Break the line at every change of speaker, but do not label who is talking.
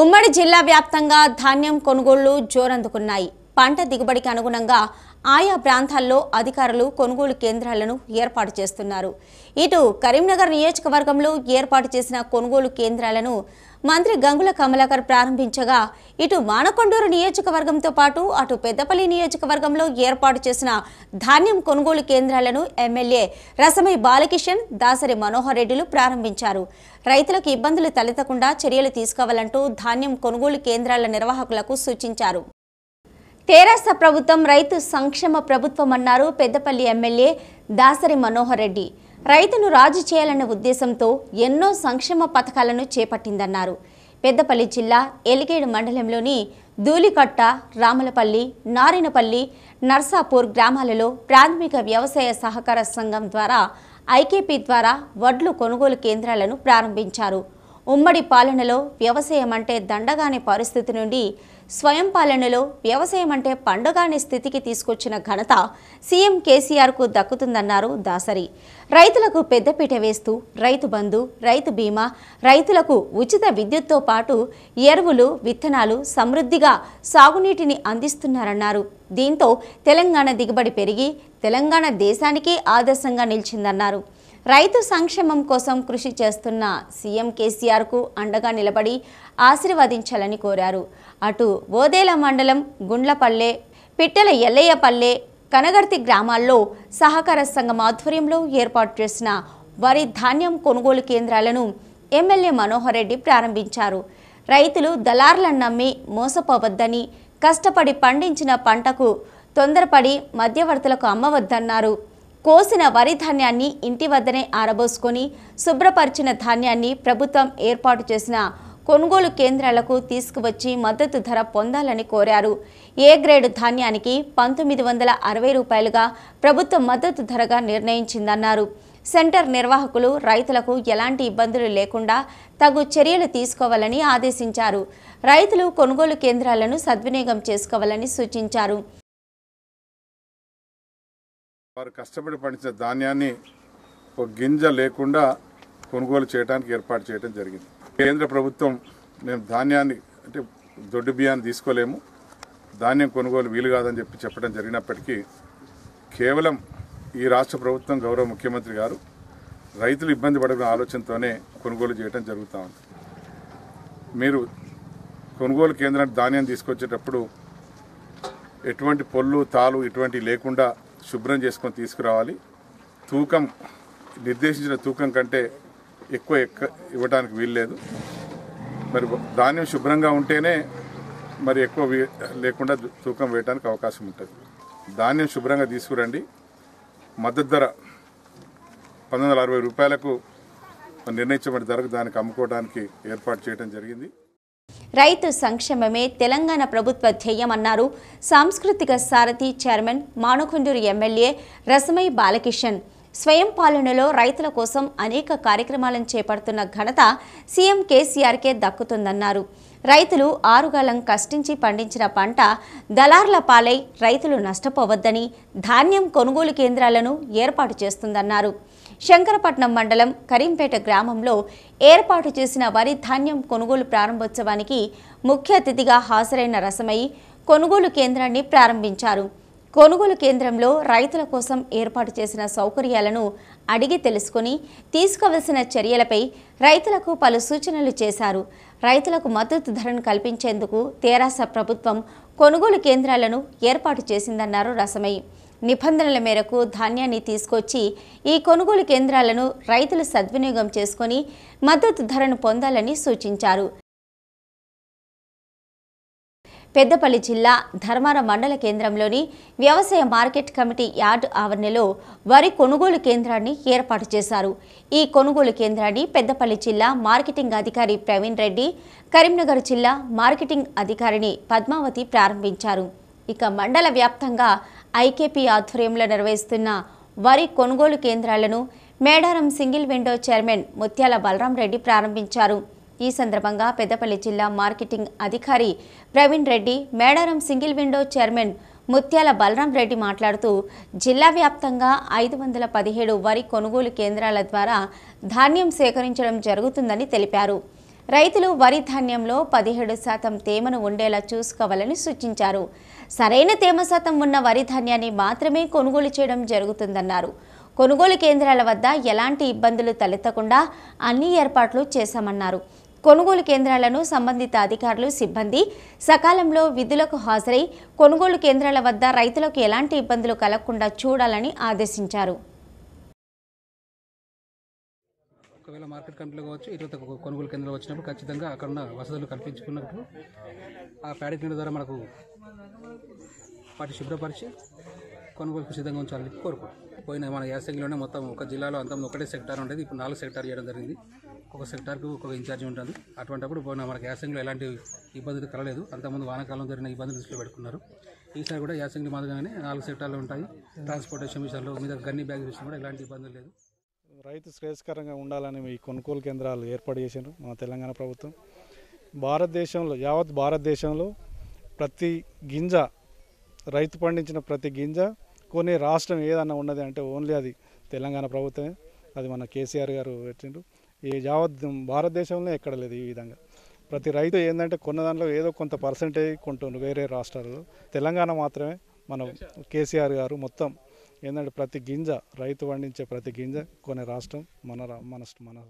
ఉమ్మడి జిల్లా వ్యాప్తంగా ధాన్యం కొనుగోళ్లు జోరందుకున్నాయి పంట దిగుబడికి అనుగుణంగా ఆయా ప్రాంతాల్లో అధికారులు కొనుగోలు కేంద్రాలను ఏర్పాటు చేస్తున్నారు ఇటు కరీంనగర్ నియోజకవర్గంలో ఏర్పాటు చేసిన కొనుగోలు కేంద్రాలను మంత్రి గంగుల కమలాకర్ ప్రారంభించగా ఇటు మానకొండూరు నియోజకవర్గంతో పాటు అటు పెద్దపల్లి నియోజకవర్గంలో ఏర్పాటు చేసిన ధాన్యం కొనుగోలు కేంద్రాలను ఎమ్మెల్యే రసమై బాలకిషన్ దాసరి మనోహర్ రెడ్డిలు ప్రారంభించారు రైతులకు ఇబ్బందులు తలెత్తకుండా చర్యలు తీసుకోవాలంటూ ధాన్యం కొనుగోలు కేంద్రాల నిర్వాహకులకు సూచించారు తెరాస ప్రభుత్వం రైతు సంక్షేమ ప్రభుత్వం అన్నారు పెద్దపల్లి ఎమ్మెల్యే దాసరి మనోహర్ రెడ్డి రైతును రాజు చేయాలనే ఉద్దేశంతో ఎన్నో సంక్షేమ పథకాలను చేపట్టిందన్నారు పెద్దపల్లి జిల్లా ఎలిగేడు మండలంలోని ధూలికట్ట రామలపల్లి నారినపల్లి నర్సాపూర్ గ్రామాలలో ప్రాథమిక వ్యవసాయ సహకార సంఘం ద్వారా ఐకేపీ ద్వారా వడ్లు కొనుగోలు కేంద్రాలను ప్రారంభించారు ఉమ్మడి పాలనలో వ్యవసాయం అంటే దండగానే పరిస్థితి నుండి స్వయం పాలనలో వ్యవసాయం అంటే స్థితికి తీసుకొచ్చిన ఘనత సీఎం కేసీఆర్కు దక్కుతుందన్నారు దాసరి రైతులకు పెద్దపీట వేస్తూ రైతు బంధు రైతు బీమా రైతులకు ఉచిత విద్యుత్తో పాటు ఎరువులు విత్తనాలు సమృద్ధిగా సాగునీటిని అందిస్తున్నారన్నారు దీంతో తెలంగాణ దిగుబడి పెరిగి తెలంగాణ దేశానికే ఆదర్శంగా నిలిచిందన్నారు రైతు సంక్షేమం కోసం కృషి చేస్తున్న సీఎం కేసీఆర్కు అండగా నిలబడి ఆశీర్వదించాలని కోరారు అటు ఓదేల మండలం గుండ్లపల్లె పిట్టల ఎల్లయ్యపల్లె కనగర్తి గ్రామాల్లో సహకార సంఘం ఆధ్వర్యంలో ఏర్పాటు చేసిన వరి ధాన్యం కొనుగోలు కేంద్రాలను ఎమ్మెల్యే మనోహర్ రెడ్డి ప్రారంభించారు రైతులు దళార్లను నమ్మి మోసపోవద్దని కష్టపడి పండించిన పంటకు తొందరపడి మధ్యవర్తులకు అమ్మవద్దన్నారు కోసిన వరి ధాన్యాన్ని ఇంటి వద్దనే ఆరబోసుకొని శుభ్రపరిచిన ధాన్యాన్ని ప్రభుత్వం ఏర్పాటు చేసిన కొనుగోలు కేంద్రాలకు తీసుకువచ్చి మద్దతు ధర పొందాలని కోరారు ఏ గ్రేడ్ ధాన్యానికి పంతొమ్మిది వందల అరవై రూపాయలుగా ప్రభుత్వం మద్దతు ధరగా నిర్ణయించిందన్నారు సెంటర్ నిర్వాహకులు రైతులకు ఎలాంటి ఇబ్బందులు లేకుండా తగు చర్యలు తీసుకోవాలని ఆదేశించారు రైతులు కొనుగోలు కేంద్రాలను సద్వినియోగం చేసుకోవాలని సూచించారు
వారు కష్టపడి పండించిన ధాన్యాన్ని ఒక గింజ లేకుండా కొనుగోలు చేయడానికి ఏర్పాటు చేయడం జరిగింది కేంద్ర ప్రభుత్వం మేము ధాన్యాన్ని అంటే దొడ్డు బియ్యాన్ని తీసుకోలేము ధాన్యం కొనుగోలు వీలు కాదని చెప్పి చెప్పడం జరిగినప్పటికీ కేవలం ఈ రాష్ట్ర ప్రభుత్వం గౌరవ ముఖ్యమంత్రి గారు రైతులు ఇబ్బంది పడకునే ఆలోచనతోనే కొనుగోలు చేయడం జరుగుతూ ఉంది మీరు కొనుగోలు కేంద్రానికి ధాన్యం తీసుకొచ్చేటప్పుడు ఎటువంటి పొల్లు తాలు ఇటువంటివి లేకుండా శుభ్రం చేసుకొని తీసుకురావాలి తూకం నిర్దేశించిన తూకం కంటే ఎక్కువ ఎక్క ఇవ్వడానికి వీల్లేదు మరి ధాన్యం శుభ్రంగా ఉంటేనే మరి ఎక్కువ లేకుండా తూకం వేయడానికి అవకాశం ఉంటుంది ధాన్యం శుభ్రంగా తీసుకురండి మద్దతు ధర పంతొమ్మిది రూపాయలకు నిర్ణయించబడిన ధరకు దానికి అమ్ముకోవడానికి ఏర్పాటు చేయడం జరిగింది
రైతు సంక్షేమమే తెలంగాణ ప్రభుత్వ ధ్యేయమన్నారు సాంస్కృతిక సారథి చైర్మన్ మానుకొండూరు ఎమ్మెల్యే రసమై బాలకిషన్ స్వయం పాలనలో రైతుల కోసం అనేక కార్యక్రమాలను చేపడుతున్న ఘనత సీఎం కేసీఆర్కే దక్కుతుందన్నారు రైతులు ఆరుగాలం కష్టించి పండించిన పంట దళార్ల పాలై రైతులు నష్టపోవద్దని ధాన్యం కొనుగోలు కేంద్రాలను ఏర్పాటు చేస్తుందన్నారు శంకరపట్నం మండలం కరీంపేట గ్రామంలో ఏర్పాటు చేసిన వరి ధాన్యం కొనుగోలు ప్రారంభోత్సవానికి ముఖ్య అతిథిగా హాజరైన రసమయ్యి కొనుగోలు కేంద్రాన్ని ప్రారంభించారు కొనుగోలు కేంద్రంలో రైతుల కోసం ఏర్పాటు చేసిన సౌకర్యాలను అడిగి తెలుసుకుని తీసుకోవలసిన చర్యలపై రైతులకు పలు సూచనలు చేశారు రైతులకు మద్దతు ధరను కల్పించేందుకు తేరాస ప్రభుత్వం కొనుగోలు కేంద్రాలను ఏర్పాటు చేసిందన్నారు రసమయ్య నిబంధనల మేరకు ధాన్యాన్ని తీసుకొచ్చి ఈ కొనుగోలు కేంద్రాలను రైతులు సద్వినియోగం చేసుకుని మద్దతు ధరను పొందాలని సూచించారు పెద్దపల్లి జిల్లా ధర్మార మండల కేంద్రంలోని వ్యవసాయ మార్కెట్ కమిటీ యార్డ్ ఆవరణలో వరి కొనుగోలు కేంద్రాన్ని ఏర్పాటు చేశారు ఈ కొనుగోలు కేంద్రాన్ని పెద్దపల్లి జిల్లా మార్కెటింగ్ అధికారి ప్రవీణ్ రెడ్డి కరీంనగర్ జిల్లా మార్కెటింగ్ అధికారిని పద్మావతి ప్రారంభించారు ఇక మండల వ్యాప్తంగా ఐకేపీ ఆధ్వర్యంలో నిర్వహిస్తున్న వరి కొనుగోలు కేంద్రాలను Medaram single window chairman Muthyala Balram Reddy ప్రారంభించారు ఈ సందర్భంగా పెద్దపల్లి జిల్లా మార్కెటింగ్ అధికారి Praveen Reddy Medaram single window chairman Muthyala Balram Reddy మాట్లాడుతూ జిల్లా వ్యాప్తంగా ఐదు వందల పదిహేడు వరి కొనుగోలు కేంద్రాల ద్వారా ధాన్యం సేకరించడం జరుగుతుందని తెలిపారు రైతులు వరి ధాన్యంలో పదిహేడు శాతం తేమను ఉండేలా చూసుకోవాలని సూచించారు సరైన తేమ శాతం ఉన్న వరి ధాన్యాన్ని మాత్రమే కొనుగోలు చేయడం జరుగుతుందన్నారు కొనుగోలు కేంద్రాల వద్ద ఎలాంటి ఇబ్బందులు తలెత్తకుండా అన్ని ఏర్పాట్లు చేశామన్నారు కొనుగోలు కేంద్రాలను సంబంధిత అధికారులు సిబ్బంది సకాలంలో విధులకు హాజరై కొనుగోలు కేంద్రాల వద్ద రైతులకు ఎలాంటి ఇబ్బందులు కలగకుండా చూడాలని ఆదేశించారు
ఒకవేళ మార్కెట్ కమిటీలో కావచ్చు ఒక కొనుగోలు కేంద్రం వచ్చినప్పుడు ఖచ్చితంగా అక్కడ ఉన్న వసతులు కల్పించుకున్నప్పుడు ఆ ప్యాడీ క్లీనర్ ద్వారా మనకు వాటి శుభ్రపరిచి కొనుగోలుకు సిద్ధంగా ఉంచాలని కోరుకుంటున్నాం పోయిన మన యాసంగిలోనే మొత్తం ఒక జిల్లాలో అంత ఒకటే సెక్టార్ ఉండేది ఇప్పుడు నాలుగు సెక్టార్ చేయడం జరిగింది ఒక సెక్టార్కు ఒక ఇన్ఛార్జ్ ఉంటుంది అటువంటిప్పుడు పోయిన మనకి యాసంగిలో ఎలాంటి ఇబ్బందులు కలలేదు అంతకుముందు వానాకాలం జరిగిన ఇబ్బందులు దృష్టిలో పెట్టుకున్నారు ఈసారి కూడా యాసంగి మాదిరిగానే నాలుగు సెక్టార్లు ఉంటాయి ట్రాన్స్పోర్టేషన్ విషయాల్లో మీద గన్ని బ్యాగ్ విషయంలో కూడా ఎలాంటి ఇబ్బందులు లేదు రైతు శ్రేయస్కరంగా ఉండాలని ఈ కొనుగోలు కేంద్రాలు ఏర్పాటు చేశారు మన తెలంగాణ ప్రభుత్వం భారతదేశంలో యావత్ భారతదేశంలో ప్రతి గింజ రైతు పండించిన ప్రతి గింజ కొన్ని రాష్ట్రం ఏదన్నా ఉన్నది అంటే ఓన్లీ అది తెలంగాణ ప్రభుత్వమే అది మన కేసీఆర్ గారు పెట్టిండ్రు ఈ యావత్ భారతదేశంలో ఎక్కడ లేదు ఈ విధంగా ప్రతి రైతు ఏంటంటే కొన్న దాంట్లో ఏదో కొంత పర్సంటేజ్ కొంటుండ్రు వేరే రాష్ట్రాలలో తెలంగాణ మాత్రమే మనం కేసీఆర్ గారు మొత్తం ఏంటంటే ప్రతి గింజ రైతు పండించే ప్రతి గింజ కొనే రాష్ట్రం మన మన మన